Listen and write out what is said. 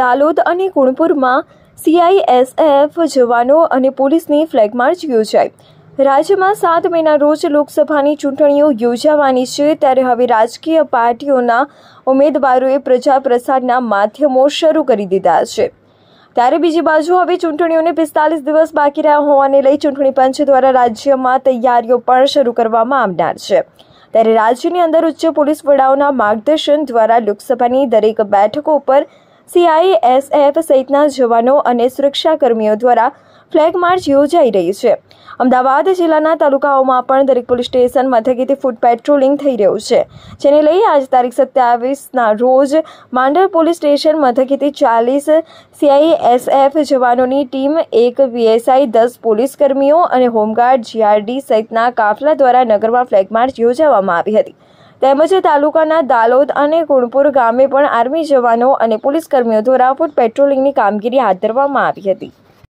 દાલોદ અને ગુણપુરમાં સીઆઈએસએફ જવાનો અને પોલીસની ફ્લેગ માર્ચ યોજાય રાજ્યમાં સાત મહિના રોજ લોકસભાની ચૂંટણીઓ યોજાવાની છે ત્યારે હવે રાજકીય પાર્ટીઓના ઉમેદવારોએ પ્રચાર પ્રસારના માધ્યમો શરૂ કરી દીધા છે ત્યારે બીજી બાજુ હવે ચૂંટણીઓને પિસ્તાલીસ દિવસ બાકી રહ્યા હોવાને લઈ ચૂંટણી પંચ દ્વારા રાજ્યમાં તૈયારીઓ પણ શરૂ કરવામાં આવનાર છે ત્યારે રાજ્યની અંદર ઉચ્ચ પોલીસ વડાઓના માર્ગદર્શન દ્વારા લોકસભાની દરેક બેઠકો ઉપર સીઆઈએસએફ સહિતના જવાનો અને સુરક્ષાકર્મીઓ દ્વારા ફ્લેગ માર્ચ યોજાઈ રહી છે અમદાવાદ જિલ્લાના તાલુકાઓમાં પણ દરેક પોલીસ સ્ટેશન મથકેથી ફૂટ પેટ્રોલિંગ થઈ રહ્યું છે જેને લઈ આજ તારીખ સત્યાવીસના રોજ માંડર પોલીસ સ્ટેશન મથકેથી ચાલીસ સીઆઈએસએફ જવાનોની ટીમ એક વીએસઆઈ દસ પોલીસ કર્મીઓ અને હોમગાર્ડ જીઆરડી સહિતના કાફલા દ્વારા નગરમાં ફ્લેગ માર્ચ યોજવામાં આવી હતી તેમજ તાલુકાના દાલોદ અને ગુણપુર ગામે પણ આર્મી જવાનો અને પોલીસ કર્મીઓ દ્વારા ફૂટ પેટ્રોલિંગની કામગીરી હાથ ધરવામાં આવી હતી